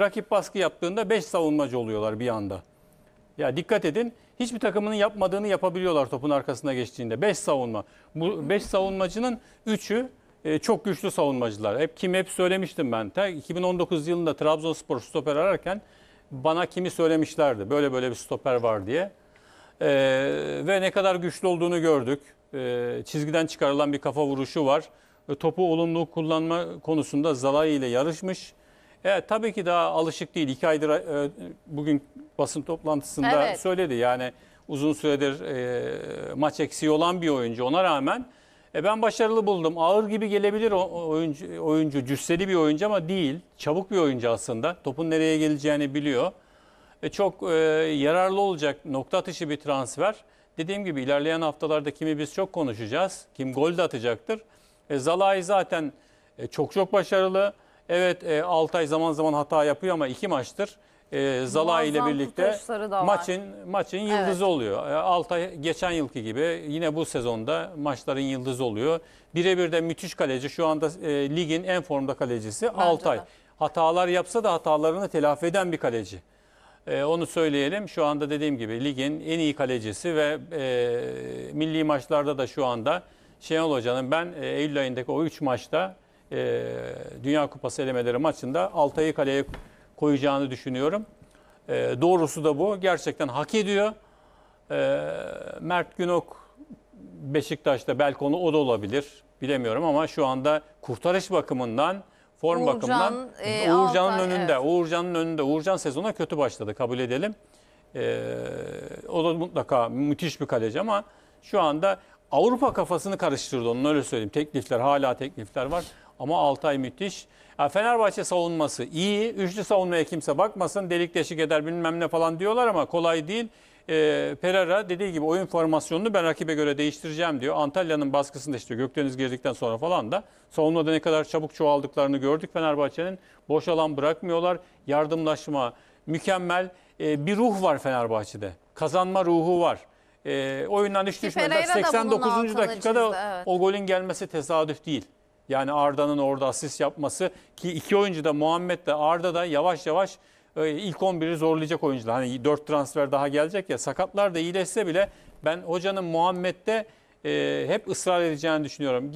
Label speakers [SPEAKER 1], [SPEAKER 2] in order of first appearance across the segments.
[SPEAKER 1] Rakip baskı yaptığında 5 savunmacı oluyorlar bir anda. Ya dikkat edin. Hiçbir takımının yapmadığını yapabiliyorlar topun arkasına geçtiğinde. 5 savunma. Bu 5 savunmacının 3'ü e, çok güçlü savunmacılar. Hep kim hep söylemiştim ben. 2019 yılında Trabzonspor stoper ararken bana kimi söylemişlerdi. Böyle böyle bir stoper var diye. E, ve ne kadar güçlü olduğunu gördük. E, çizgiden çıkarılan bir kafa vuruşu var. E, topu olumlu kullanma konusunda Zalai ile yarışmış. Evet tabii ki daha alışık değil. İki aydır e, bugün basın toplantısında Evet. söyledi. Yani uzun süredir e, maç eksiği olan bir oyuncu. Ona rağmen e, ben başarılı buldum. Ağır gibi gelebilir o oyuncu, oyuncu, cüsseli bir oyuncu ama değil. Çabuk bir oyuncu aslında. Topun nereye geleceğini biliyor. E, çok e, yararlı olacak nokta atışı bir transfer. Dediğim gibi ilerleyen haftalarda kimi biz çok konuşacağız. Kim gol de atacaktır. E, Zalai zaten e, çok çok başarılı. Evet e, Altay zaman zaman hata yapıyor ama iki maçtır. E, Zala ile birlikte maçın maçın yıldızı Evet. oluyor. E, Altay geçen yılki gibi yine bu sezonda maçların yıldızı oluyor. Birebir de müthiş kaleci şu anda e, ligin en formda kalecisi Altay. de. Hatalar yapsa da hatalarını telafi eden bir kaleci. E, onu söyleyelim. Şu anda dediğim gibi ligin en iyi kalecisi ve e, milli maçlarda da şu anda Şenol Hoca'nın ben e, Eylül ayındaki o 3 maçta e, Dünya Kupası elemeleri maçında Altay'ı kaleye koyacağını düşünüyorum. E, doğrusu da bu. Gerçekten hak ediyor. E, Mert Günok Beşiktaş'ta belki onu o da olabilir. Bilemiyorum ama şu anda kurtarış bakımından form Uğurcan, bakımından e, Uğurcan'ın önünde. Evet. Uğurcan'ın önünde. Uğurcan sezona kötü başladı kabul edelim. E, o da mutlaka müthiş bir kaleci ama şu anda Avrupa kafasını karıştırdı onun öyle söyleyeyim. Teklifler hala teklifler var. Ama Altay müthiş. Fenerbahçe savunması iyi. Üçlü savunmaya kimse bakmasın. Delik deşik eder bilmem ne falan diyorlar ama kolay değil. E, Pereira dediği gibi oyun formasyonunu ben rakibe göre değiştireceğim diyor. Antalya'nın baskısında işte Gökdeniz girdikten sonra falan da savunmada ne kadar çabuk çoğaldıklarını gördük Fenerbahçe'nin. Boş alan bırakmıyorlar. Yardımlaşma mükemmel. E, bir ruh var Fenerbahçe'de. Kazanma ruhu var. E, oyundan hiç düşmediler. 89. dakikada çizdi, evet. o golün gelmesi tesadüf değil. Yani Arda'nın orada asist yapması ki iki oyuncu da Muhammed de Arda da yavaş yavaş e, ilk 11'i zorlayacak oyuncular. Hani 4 transfer daha gelecek ya sakatlar da iyileşse bile ben hocanın Muhammed'de e, hep ısrar edeceğini düşünüyorum.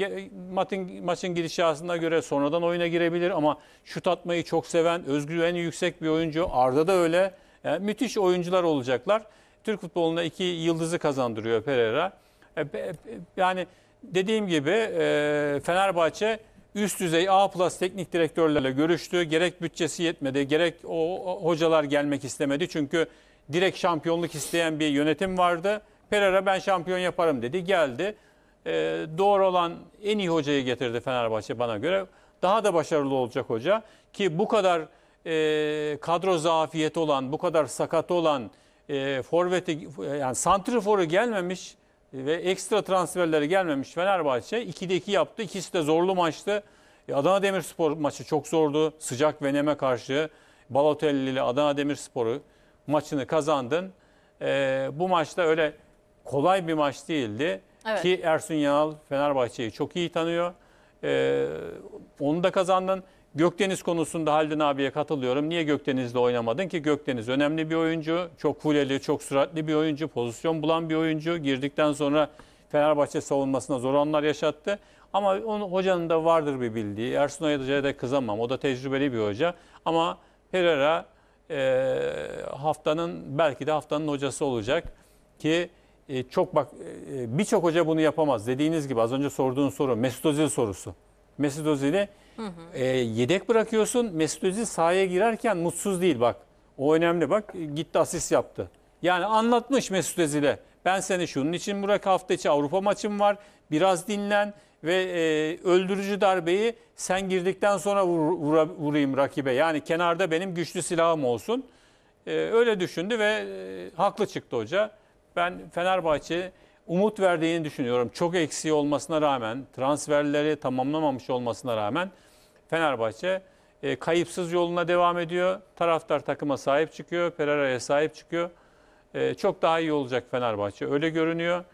[SPEAKER 1] Matin, maçın gidişatına göre sonradan oyuna girebilir ama şut atmayı çok seven, özgüveni yüksek bir oyuncu. Arda da öyle. Yani e, müthiş oyuncular olacaklar. Türk futboluna iki yıldızı kazandırıyor Pereira. E, yani dediğim gibi e, Fenerbahçe üst düzey A plus teknik direktörlerle görüştü. Gerek bütçesi yetmedi, gerek o, o hocalar gelmek istemedi. Çünkü direkt şampiyonluk isteyen bir yönetim vardı. Pereira ben şampiyon yaparım dedi. Geldi. E, doğru olan en iyi hocayı getirdi Fenerbahçe bana göre. Daha da başarılı olacak hoca. Ki bu kadar e, kadro zafiyeti olan, bu kadar sakat olan, e, forveti yani santriforu gelmemiş ve ekstra transferleri gelmemiş Fenerbahçe 2'de 2 yaptı. İkisi de zorlu maçtı. E, Adana Demirspor maçı çok zordu. Sıcak Veneme karşı Balotelli ile Adana Demirspor'u maçını kazandın. E, bu maçta öyle kolay bir maç değildi. Evet. Ki Ersun Yanal Fenerbahçe'yi çok iyi tanıyor. E, onu da kazandın. Gökdeniz konusunda Haldun abiye katılıyorum. Niye Gökdeniz'le oynamadın ki? Gökdeniz önemli bir oyuncu. Çok kuleli, çok süratli bir oyuncu. Pozisyon bulan bir oyuncu. Girdikten sonra Fenerbahçe savunmasına zor anlar yaşattı. Ama onun, hocanın da vardır bir bildiği. Ersun Hoca'ya da kızamam. O da tecrübeli bir hoca. Ama Pereira e, haftanın belki de haftanın hocası olacak ki e, çok bak e, e birçok hoca bunu yapamaz. Dediğiniz gibi az önce sorduğun soru Mesut Özil sorusu. Mesut Özil'i Hı hı. E, ee, yedek bırakıyorsun. Mesut Özil sahaya girerken mutsuz değil bak. O önemli bak. Gitti asist yaptı. Yani anlatmış Mesut Özil'e. Ben seni şunun için bırak hafta içi Avrupa maçım var. Biraz dinlen ve e, öldürücü darbeyi sen girdikten sonra vur, vura, vurayım rakibe. Yani kenarda benim güçlü silahım olsun. E, öyle düşündü ve e, haklı çıktı hoca. Ben Fenerbahçe umut verdiğini düşünüyorum. Çok eksiği olmasına rağmen, transferleri tamamlamamış olmasına rağmen Fenerbahçe e, kayıpsız yoluna devam ediyor. Taraftar takıma sahip çıkıyor, Pereira'ya sahip çıkıyor. E, çok daha iyi olacak Fenerbahçe. Öyle görünüyor.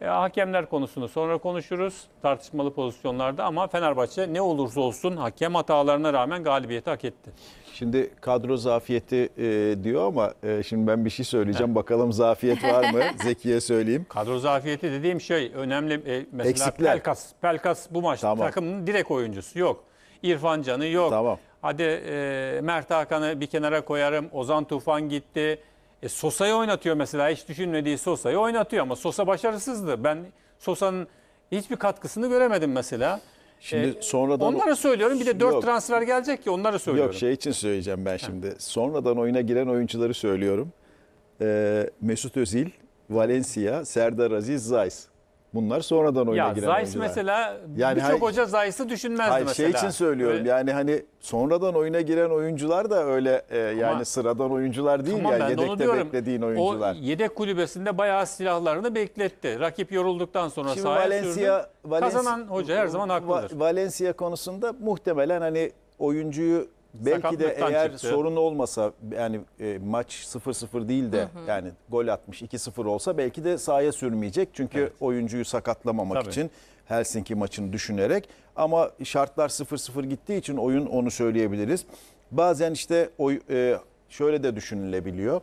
[SPEAKER 1] E, hakemler konusunu sonra konuşuruz tartışmalı pozisyonlarda ama Fenerbahçe ne olursa olsun hakem hatalarına rağmen galibiyeti hak etti. Şimdi
[SPEAKER 2] kadro zafiyeti e, diyor ama e, şimdi ben bir şey söyleyeceğim. Bakalım zafiyet var mı? Zeki'ye söyleyeyim.
[SPEAKER 1] Kadro zafiyeti dediğim şey önemli. E, mesela Eksikler. Pelkas. Pelkas bu maç Tamam. takımın direkt oyuncusu yok. İrfan Can'ı yok. Tamam. Hadi e, Mert Hakan'ı bir kenara koyarım. Ozan Tufan gitti. E, Sosa'yı oynatıyor mesela hiç düşünmediği Sosa'yı oynatıyor ama Sosa başarısızdı. Ben Sosa'nın hiçbir katkısını göremedim mesela. Şimdi ee,
[SPEAKER 2] sonradan onlara
[SPEAKER 1] söylüyorum bir de 4 transfer gelecek ki onlara söylüyorum. Yok şey
[SPEAKER 2] için söyleyeceğim ben şimdi. sonradan oyuna giren oyuncuları söylüyorum. Ee, Mesut Özil, Valencia, Serdar Aziz, Zayis. Bunlar sonradan oyuna ya, giren Zeiss oyuncular. mesela yani birçok hoca
[SPEAKER 1] Zayis'i düşünmezdi hayır, şey mesela. Şey için söylüyorum öyle.
[SPEAKER 2] yani hani sonradan oyuna giren oyuncular da öyle e, yani sıradan oyuncular değil tamam, ya yani, yedekte de beklediğin oyuncular. O
[SPEAKER 1] yedek kulübesinde bayağı silahlarını bekletti. Rakip yorulduktan sonra Şimdi sahaya Valencia, sürdü. Valencia, Kazanan hoca her zaman haklıdır.
[SPEAKER 2] Valencia konusunda muhtemelen hani oyuncuyu Belki de eğer çıktı. sorun olmasa yani e, maç 0-0 değil de hı hı. yani gol atmış 2-0 olsa belki de sahaya sürmeyecek. Çünkü evet. oyuncuyu sakatlamamak Tabii. için Helsinki maçını düşünerek ama şartlar 0-0 gittiği için oyun onu söyleyebiliriz. Bazen işte oy, e, şöyle de düşünülebiliyor.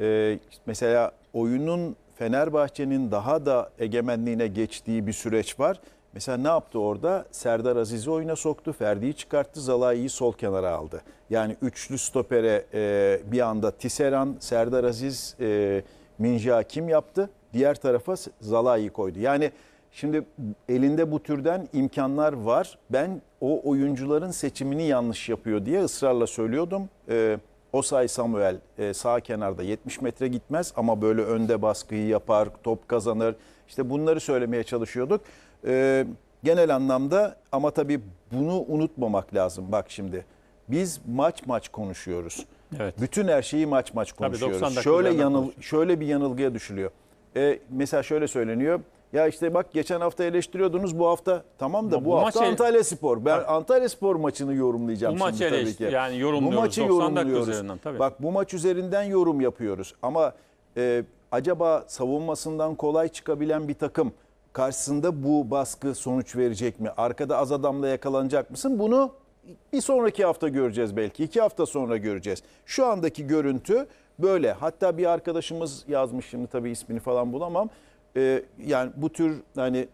[SPEAKER 2] E, mesela oyunun Fenerbahçe'nin daha da egemenliğine geçtiği bir süreç var. Mesela ne yaptı orada? Serdar Aziz'i oyuna soktu, Ferdi'yi çıkarttı, Zalai'yi sol kenara aldı. Yani üçlü stopere e, bir anda Tiseran, Serdar Aziz, e, Minja kim yaptı? Diğer tarafa Zalai'yi koydu. Yani şimdi elinde bu türden imkanlar var. Ben o oyuncuların seçimini yanlış yapıyor diye ısrarla söylüyordum. E, Osay Samuel e, sağ kenarda 70 metre gitmez ama böyle önde baskıyı yapar, top kazanır. İşte bunları söylemeye çalışıyorduk e, genel anlamda ama tabii bunu unutmamak lazım. Bak şimdi biz maç maç konuşuyoruz. Evet. Bütün her şeyi maç maç konuşuyoruz. Şöyle yanıl şöyle bir yanılgıya düşülüyor. E, mesela şöyle söyleniyor. Ya işte bak geçen hafta eleştiriyordunuz bu hafta. Tamam da bu, bu hafta maçı, Antalya Spor. Ben bak, Antalya Spor maçını yorumlayacağım bu şimdi tabii ki. Yani yorumluyoruz. Bu maçı 90 yorumluyoruz. Üzerinden, tabii. Bak bu maç üzerinden yorum yapıyoruz. Ama e, acaba savunmasından kolay çıkabilen bir takım karşısında bu baskı sonuç verecek mi? Arkada az adamla yakalanacak mısın? Bunu bir sonraki hafta göreceğiz belki. iki hafta sonra göreceğiz. Şu andaki görüntü böyle. Hatta bir arkadaşımız yazmış şimdi tabii ismini falan bulamam. Ee, yani bu tür hani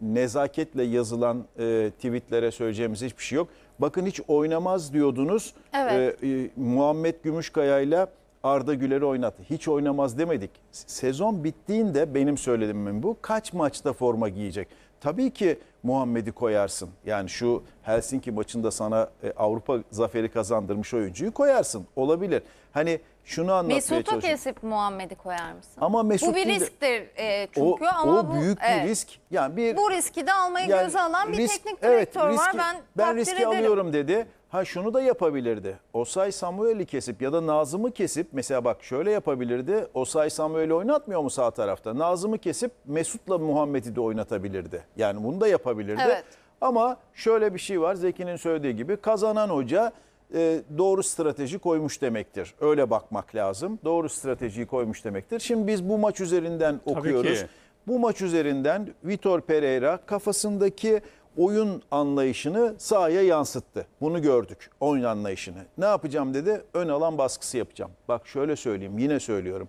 [SPEAKER 2] nezaketle yazılan e, tweetlere söyleyeceğimiz hiçbir şey yok. Bakın hiç oynamaz diyordunuz. Evet. Ee, e, Muhammed Gümüşkaya ile Arda Güler'i oynattı. Hiç oynamaz demedik. Sezon bittiğinde benim söylediğim bu kaç maçta forma giyecek? Tabii ki Muhammed'i koyarsın. Yani şu Helsinki maçında sana e, Avrupa zaferi kazandırmış oyuncuyu koyarsın. Olabilir. Hani şunu anlatmaya Mesut'u çalışıyorum.
[SPEAKER 1] kesip Muhammed'i koyar mısın?
[SPEAKER 2] Ama Mesut Bu bir değil risktir
[SPEAKER 1] e, çünkü o, ama o bu, büyük bir evet. risk.
[SPEAKER 2] Yani bir Bu riski
[SPEAKER 1] de almayı yani göze alan bir risk- teknik direktör evet, riski- var. Ben, takdir riski ederim. alıyorum
[SPEAKER 2] dedi. Ha şunu da yapabilirdi. Osay Samuel'i kesip ya da Nazım'ı kesip mesela bak şöyle yapabilirdi. Osay Samuel'i oynatmıyor mu sağ tarafta? Nazım'ı kesip Mesut'la Muhammed'i de oynatabilirdi. Yani bunu da yapabilirdi. Evet. Ama şöyle bir şey var Zeki'nin söylediği gibi kazanan hoca e, doğru strateji koymuş demektir. Öyle bakmak lazım. Doğru stratejiyi koymuş demektir. Şimdi biz bu maç üzerinden okuyoruz. Ki. Bu maç üzerinden Vitor Pereira kafasındaki oyun anlayışını sahaya yansıttı. Bunu gördük oyun anlayışını. Ne yapacağım dedi? Ön alan baskısı yapacağım. Bak şöyle söyleyeyim yine söylüyorum.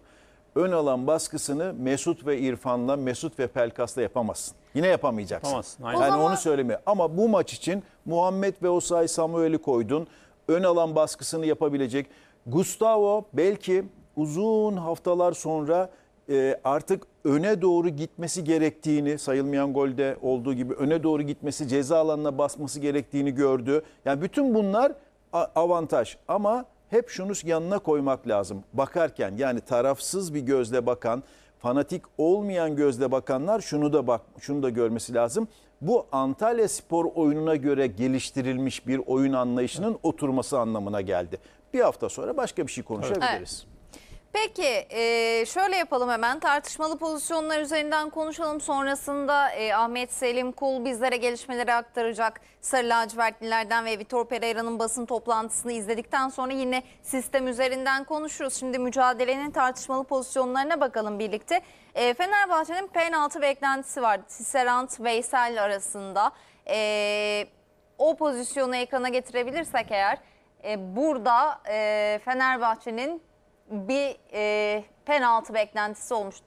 [SPEAKER 2] Ön alan baskısını Mesut ve İrfan'la, Mesut ve Pelkas'la yapamazsın. Yine yapamayacaksın. Yapamazsın. Aynen. Yani zaman... onu söylemiyor. Ama bu maç için Muhammed ve Osay Samuel'i koydun ön alan baskısını yapabilecek. Gustavo belki uzun haftalar sonra e, artık öne doğru gitmesi gerektiğini sayılmayan golde olduğu gibi öne doğru gitmesi ceza alanına basması gerektiğini gördü. Yani bütün bunlar avantaj ama hep şunu yanına koymak lazım. Bakarken yani tarafsız bir gözle bakan, fanatik olmayan gözle bakanlar şunu da bak şunu da görmesi lazım bu Antalya spor oyununa göre geliştirilmiş bir oyun anlayışının oturması anlamına geldi. Bir hafta sonra başka bir şey konuşabiliriz.
[SPEAKER 1] Evet. Peki e, şöyle yapalım hemen tartışmalı pozisyonlar üzerinden konuşalım. Sonrasında e, Ahmet Selim Kul bizlere gelişmeleri aktaracak. Sarı lacivertlilerden ve Vitor Pereira'nın basın toplantısını izledikten sonra yine sistem üzerinden konuşuruz. Şimdi mücadelenin tartışmalı pozisyonlarına bakalım birlikte. E, Fenerbahçe'nin penaltı beklentisi var. Siserant Veysel arasında. E, o pozisyonu ekrana getirebilirsek eğer e, burada e, Fenerbahçe'nin bir e, penaltı beklentisi olmuştu.